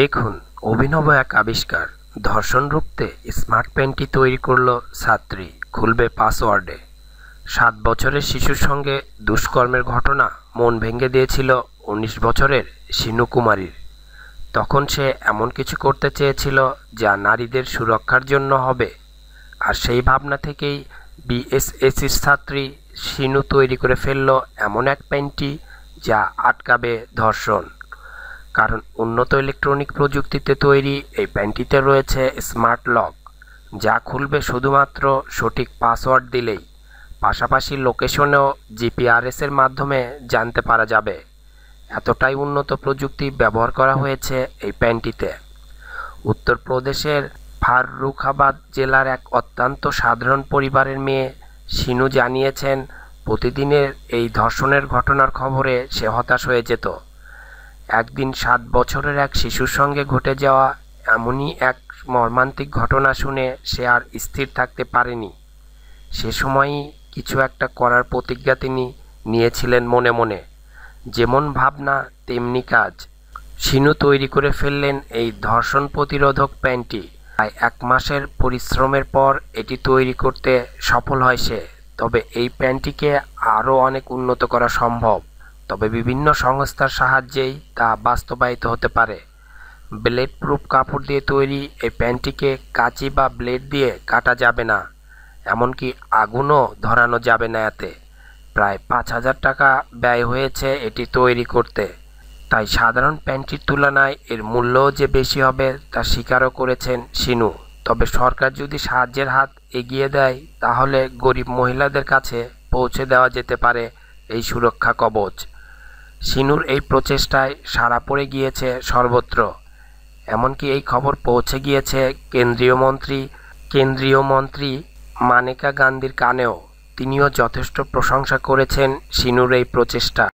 দেখুন অভিনব এক আবিষ্কার ধর্ষণ রুখতে স্মার্ট পেনটি তৈরি করল ছাত্রী খুলবে পাসওয়ার্ডে সাত বছরের শিশুর সঙ্গে দুষ্কর্মের ঘটনা মন ভেঙে দিয়েছিল উনিশ বছরের সিনু কুমারীর তখন সে এমন কিছু করতে চেয়েছিল যা নারীদের সুরক্ষার জন্য হবে আর সেই ভাবনা থেকেই বিএসএসির ছাত্রী সিনু তৈরি করে ফেলল এমন এক পেনটি যা আটকাবে ধর্ষণ কারণ উন্নত ইলেকট্রনিক প্রযুক্তিতে তৈরি এই প্যানটিতে রয়েছে স্মার্ট লক যা খুলবে শুধুমাত্র সঠিক পাসওয়ার্ড দিলেই পাশাপাশি লোকেশনেও জিপিআরএসের মাধ্যমে জানতে পারা যাবে এতটাই উন্নত প্রযুক্তি ব্যবহার করা হয়েছে এই প্যানটিতে উত্তরপ্রদেশের ফাররুখাবাদ জেলার এক অত্যন্ত সাধারণ পরিবারের মেয়ে সিনু জানিয়েছেন প্রতিদিনের এই ধর্ষণের ঘটনার খবরে সে হতাশ হয়ে যেত একদিন সাত বছরের এক শিশুর সঙ্গে ঘটে যাওয়া এমনই এক মর্মান্তিক ঘটনা শুনে সে আর স্থির থাকতে পারেনি সে সময়ই কিছু একটা করার প্রতিজ্ঞা তিনি নিয়েছিলেন মনে মনে যেমন ভাবনা তেমনি কাজ সিনু তৈরি করে ফেললেন এই ধর্ষণ প্রতিরোধক প্যান্টটি প্রায় এক মাসের পরিশ্রমের পর এটি তৈরি করতে সফল হয় সে তবে এই প্যান্টটিকে আরও অনেক উন্নত করা সম্ভব তবে বিভিন্ন সংস্থার সাহায্যেই তা বাস্তবায়িত হতে পারে ব্লেড প্রুফ কাপড় দিয়ে তৈরি এই প্যান্টটিকে কাঁচি বা ব্লেড দিয়ে কাটা যাবে না এমনকি আগুনও ধরানো যাবে না এতে প্রায় পাঁচ হাজার টাকা ব্যয় হয়েছে এটি তৈরি করতে তাই সাধারণ প্যান্টটির তুলনায় এর মূল্যও যে বেশি হবে তা স্বীকারও করেছেন সিনু তবে সরকার যদি সাহায্যের হাত এগিয়ে দেয় তাহলে গরিব মহিলাদের কাছে পৌঁছে দেওয়া যেতে পারে এই সুরক্ষা কবচ শিনুর এই প্রচেষ্টায় সারা পড়ে গিয়েছে সর্বত্র এমনকি এই খবর পৌঁছে গিয়েছে কেন্দ্রীয় মন্ত্রী কেন্দ্রীয় মন্ত্রী মানেকা গান্ধীর কানেও তিনিও যথেষ্ট প্রশংসা করেছেন শিনুর এই প্রচেষ্টা